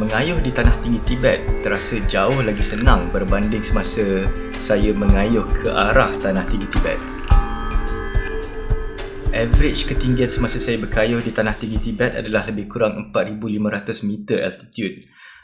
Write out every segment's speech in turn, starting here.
mengayuh di tanah tinggi Tibet terasa jauh lagi senang berbanding semasa saya mengayuh ke arah tanah tinggi Tibet. Average ketinggian semasa saya berkayuh di tanah tinggi Tibet adalah lebih kurang 4,500 meter altitude.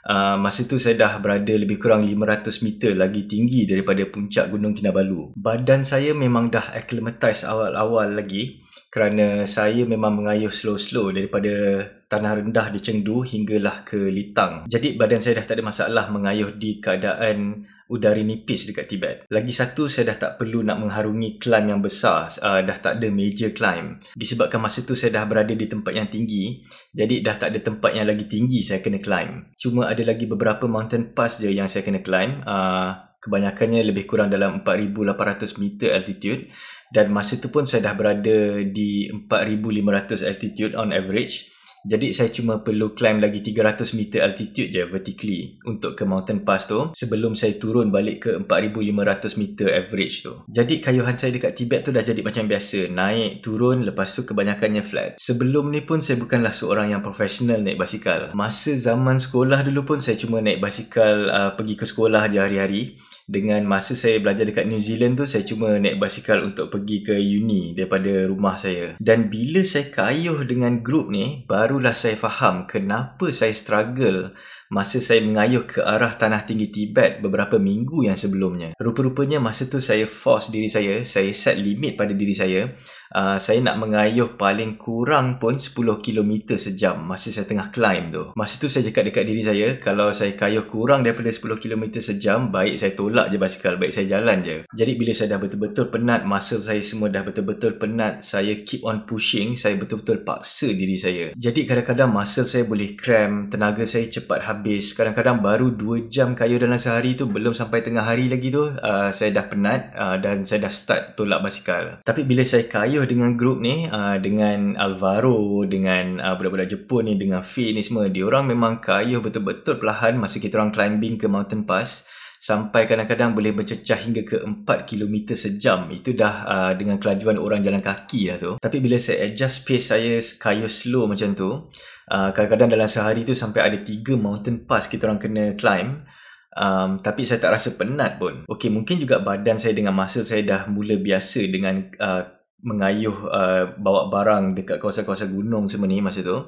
Uh, masa tu saya dah berada lebih kurang 500 meter lagi tinggi daripada puncak Gunung Kinabalu. Badan saya memang dah acclimatize awal-awal lagi kerana saya memang mengayuh slow-slow daripada tanah rendah di Chengdu hinggalah ke Litang. Jadi badan saya dah tak ada masalah mengayuh di keadaan udara nipis dekat Tibet. Lagi satu, saya dah tak perlu nak mengharungi climb yang besar. Uh, dah tak ada major climb. Disebabkan masa tu saya dah berada di tempat yang tinggi. Jadi dah tak ada tempat yang lagi tinggi saya kena climb. Cuma ada lagi beberapa mountain pass je yang saya kena climb. Uh, kebanyakannya lebih kurang dalam 4,800 meter altitude. Dan masa tu pun saya dah berada di 4,500 altitude on average. Jadi saya cuma perlu climb lagi 300 meter altitude je vertically untuk ke mountain pass tu sebelum saya turun balik ke 4500 meter average tu. Jadi kayuhan saya dekat Tibet tu dah jadi macam biasa, naik, turun, lepas tu kebanyakannya flat. Sebelum ni pun saya bukanlah seorang yang profesional naik basikal. Masa zaman sekolah dulu pun saya cuma naik basikal uh, pergi ke sekolah je hari-hari dengan masa saya belajar dekat New Zealand tu saya cuma naik basikal untuk pergi ke uni daripada rumah saya dan bila saya kayuh dengan grup ni barulah saya faham kenapa saya struggle masa saya mengayuh ke arah tanah tinggi Tibet beberapa minggu yang sebelumnya. Rupa-rupanya masa tu saya force diri saya, saya set limit pada diri saya. Uh, saya nak mengayuh paling kurang pun 10km sejam masa saya tengah climb tu. Masa tu saya cakap dekat diri saya, kalau saya kayuh kurang daripada 10km sejam, baik saya tolak je basikal, baik saya jalan je. Jadi bila saya dah betul-betul penat, masa saya semua dah betul-betul penat, saya keep on pushing, saya betul-betul paksa diri saya. Jadi kadang-kadang masa saya boleh cram, tenaga saya cepat habis habis kadang-kadang baru 2 jam kayuh dalam sehari tu belum sampai tengah hari lagi tu uh, saya dah penat uh, dan saya dah start tolak basikal tapi bila saya kayuh dengan grup ni uh, dengan Alvaro dengan uh, budak-budak Jepun ni dengan Finn ni semua orang memang kayuh betul-betul perlahan masa kita orang climbing ke mountain pass sampai kadang-kadang boleh mencecah hingga ke 4 km sejam itu dah uh, dengan kelajuan orang jalan kaki lah tu tapi bila saya adjust pace saya kayuh slow macam tu Ah, kadang-kadang dalam sehari tu sampai ada 3 mountain pass kita orang kena climb um, tapi saya tak rasa penat pun okey mungkin juga badan saya dengan masa saya dah mula biasa dengan uh, mengayuh uh, bawa barang dekat kawasan-kawasan gunung semua ni masa tu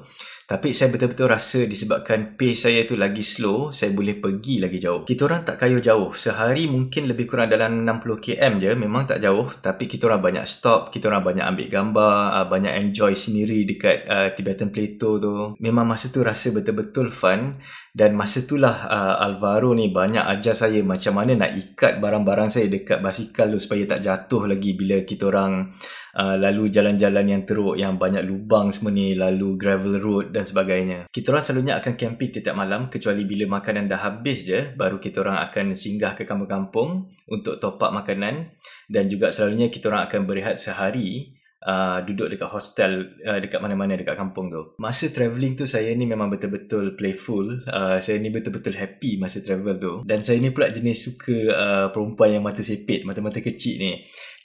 tapi saya betul-betul rasa disebabkan pace saya tu lagi slow, saya boleh pergi lagi jauh. Kita orang tak kayuh jauh. Sehari mungkin lebih kurang dalam 60km je. Memang tak jauh. Tapi kita orang banyak stop. Kita orang banyak ambil gambar. Ah, banyak enjoy sendiri dekat uh, Tibetan Plateau tu. Memang masa tu rasa betul-betul fun. Dan masa tu lah uh, Alvaro ni banyak ajar saya macam mana nak ikat barang-barang saya dekat basikal tu supaya tak jatuh lagi bila kita orang Ah, lalu jalan-jalan yang teruk yang banyak lubang semua ni lalu gravel road dan sebagainya kita orang selalunya akan camping tiap malam kecuali bila makanan dah habis je baru kita orang akan singgah ke kampung-kampung untuk top up makanan dan juga selalunya kita orang akan berehat sehari Uh, duduk dekat hostel uh, dekat mana-mana dekat kampung tu. Masa travelling tu saya ni memang betul-betul playful. Uh, saya ni betul-betul happy masa travel tu. Dan saya ni pula jenis suka uh, perempuan yang mata sipit, mata-mata kecil ni.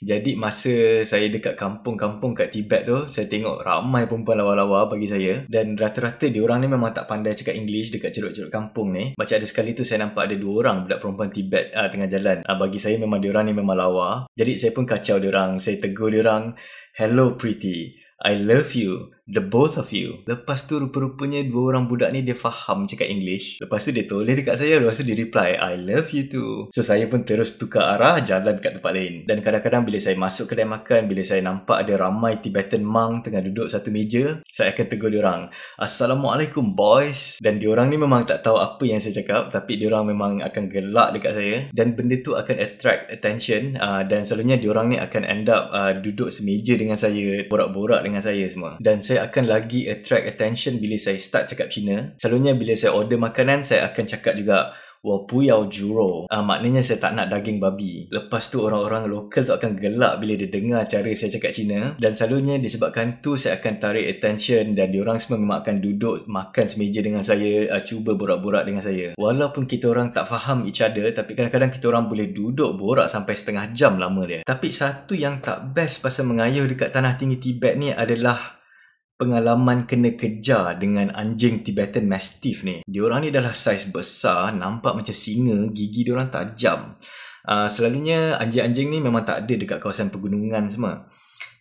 Jadi masa saya dekat kampung-kampung kat Tibet tu, saya tengok ramai perempuan lawa-lawa bagi saya. Dan rata-rata orang ni memang tak pandai cakap English dekat ceruk-ceruk kampung ni. Macam ada sekali tu saya nampak ada dua orang budak perempuan Tibet uh, tengah jalan. Uh, bagi saya memang dia orang ni memang lawa. Jadi saya pun kacau dia orang, saya tegur dia orang. Hello, pretty. I love you. the both of you. Lepas tu rupa-rupanya dua orang budak ni dia faham cakap English. Lepas tu dia toleh dekat saya. Lepas tu dia reply, I love you too. So saya pun terus tukar arah jalan dekat tempat lain. Dan kadang-kadang bila saya masuk kedai makan, bila saya nampak ada ramai Tibetan monk tengah duduk satu meja, saya akan tegur dia orang. Assalamualaikum boys. Dan dia orang ni memang tak tahu apa yang saya cakap. Tapi dia orang memang akan gelak dekat saya. Dan benda tu akan attract attention. Uh, dan selalunya dia orang ni akan end up uh, duduk semeja dengan saya. Borak-borak dengan saya semua. Dan saya saya akan lagi attract attention bila saya start cakap Cina. Selalunya bila saya order makanan, saya akan cakap juga Wah puyau juro uh, Maknanya saya tak nak daging babi Lepas tu orang-orang lokal tu akan gelak Bila dia dengar cara saya cakap Cina Dan selalunya disebabkan tu Saya akan tarik attention Dan diorang semua memang akan duduk Makan semeja dengan saya uh, Cuba borak-borak dengan saya Walaupun kita orang tak faham each other Tapi kadang-kadang kita orang boleh duduk borak Sampai setengah jam lama dia Tapi satu yang tak best Pasal mengayuh dekat tanah tinggi Tibet ni adalah pengalaman kena kejar dengan anjing Tibetan Mastiff ni. Diorang ni adalah saiz besar, nampak macam singa, gigi diorang tajam. Uh, selalunya anjing-anjing ni memang tak ada dekat kawasan pegunungan semua.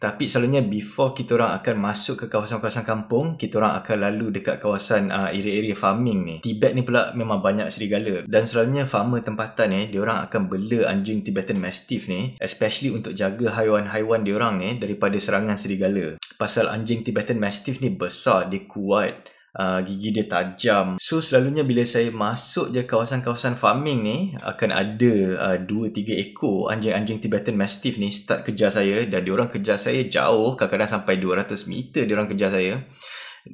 Tapi selalunya before kita orang akan masuk ke kawasan-kawasan kampung, kita orang akan lalu dekat kawasan uh, area-area farming ni. Tibet ni pula memang banyak serigala dan selalunya farmer tempatan ni, dia orang akan bela anjing Tibetan Mastiff ni especially untuk jaga haiwan-haiwan dia orang ni daripada serangan serigala. Pasal anjing Tibetan Mastiff ni besar, dia kuat uh, gigi dia tajam. So selalunya bila saya masuk je kawasan-kawasan farming ni akan ada uh, 2 3 ekor anjing-anjing Tibetan Mastiff ni start kejar saya dan diorang kejar saya jauh kadang-kadang sampai 200 meter diorang kejar saya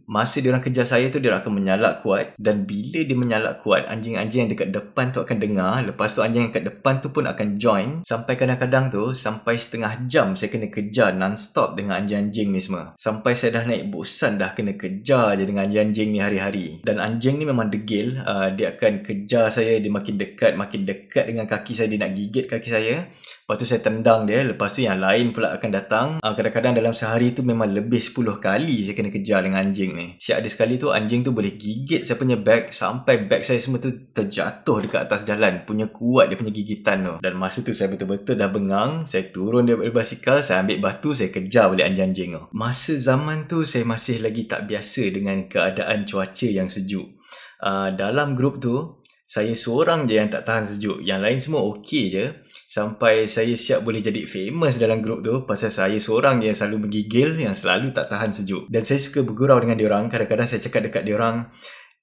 masa dia orang kejar saya tu dia akan menyalak kuat dan bila dia menyalak kuat anjing-anjing yang dekat depan tu akan dengar lepas tu anjing yang dekat depan tu pun akan join sampai kadang-kadang tu sampai setengah jam saya kena kejar non-stop dengan anjing-anjing ni semua sampai saya dah naik busan dah kena kejar je dengan anjing-anjing ni hari-hari dan anjing ni memang degil uh, dia akan kejar saya dia makin dekat makin dekat dengan kaki saya dia nak gigit kaki saya lepas tu saya tendang dia lepas tu yang lain pula akan datang uh, kadang-kadang dalam sehari tu memang lebih 10 kali saya kena kejar dengan anjing anjing ni. Siap ada sekali tu anjing tu boleh gigit saya punya bag sampai bag saya semua tu terjatuh dekat atas jalan. Punya kuat dia punya gigitan tu. Dan masa tu saya betul-betul dah bengang. Saya turun dari basikal, saya ambil batu, saya kejar balik anjing-anjing tu. Masa zaman tu saya masih lagi tak biasa dengan keadaan cuaca yang sejuk. Uh, dalam grup tu, saya seorang je yang tak tahan sejuk yang lain semua okey je sampai saya siap boleh jadi famous dalam grup tu pasal saya seorang je yang selalu menggigil yang selalu tak tahan sejuk dan saya suka bergurau dengan diorang kadang-kadang saya cakap dekat diorang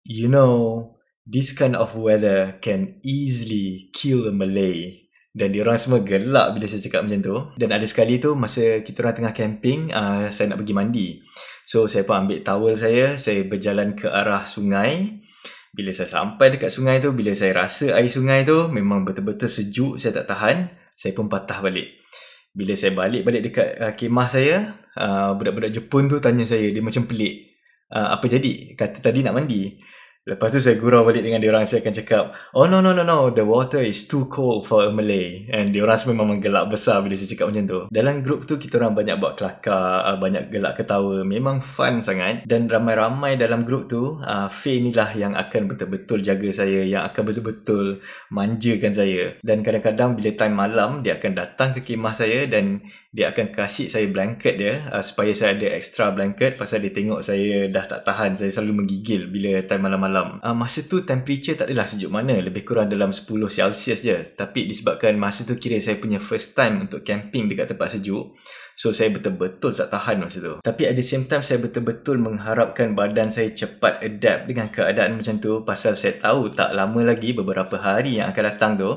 you know this kind of weather can easily kill a Malay dan diorang semua gelak bila saya cakap macam tu dan ada sekali tu masa kita orang tengah camping uh, saya nak pergi mandi so saya pun ambil towel saya saya berjalan ke arah sungai bila saya sampai dekat sungai tu, bila saya rasa air sungai tu memang betul-betul sejuk, saya tak tahan, saya pun patah balik. Bila saya balik-balik dekat uh, kemah saya, uh, budak-budak Jepun tu tanya saya, dia macam pelik. Uh, apa jadi? Kata tadi nak mandi. Lepas tu saya gurau balik dengan diorang saya akan cakap, "Oh no no no no, the water is too cold for a Malay." And diorang semua memang gelak besar bila saya cakap macam tu. Dalam grup tu kita orang banyak buat kelakar, ah, banyak gelak ketawa, memang fun sangat dan ramai-ramai dalam grup tu, uh, ah, Faye inilah yang akan betul-betul jaga saya, yang akan betul-betul manjakan saya. Dan kadang-kadang bila time malam, dia akan datang ke kemah saya dan dia akan kasih saya blanket dia uh, supaya saya ada extra blanket pasal dia tengok saya dah tak tahan, saya selalu menggigil bila time malam-malam dalam uh, ah, masa tu temperature tak adalah sejuk mana lebih kurang dalam 10 celsius je tapi disebabkan masa tu kira saya punya first time untuk camping dekat tempat sejuk so saya betul-betul tak tahan masa tu tapi at the same time saya betul-betul mengharapkan badan saya cepat adapt dengan keadaan macam tu pasal saya tahu tak lama lagi beberapa hari yang akan datang tu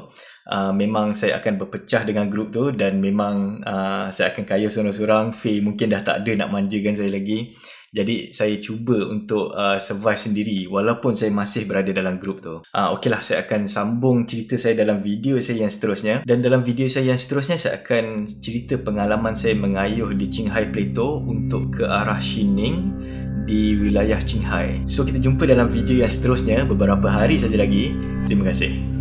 uh, memang saya akan berpecah dengan grup tu dan memang uh, saya akan kaya seorang-seorang Faye mungkin dah tak ada nak manjakan saya lagi jadi saya cuba untuk uh, survive sendiri walaupun saya masih berada dalam grup tu. Ah uh, okeylah saya akan sambung cerita saya dalam video saya yang seterusnya dan dalam video saya yang seterusnya saya akan cerita pengalaman saya mengayuh di Qinghai Plateau untuk ke arah Xining di wilayah Qinghai. So kita jumpa dalam video yang seterusnya beberapa hari saja lagi. Terima kasih.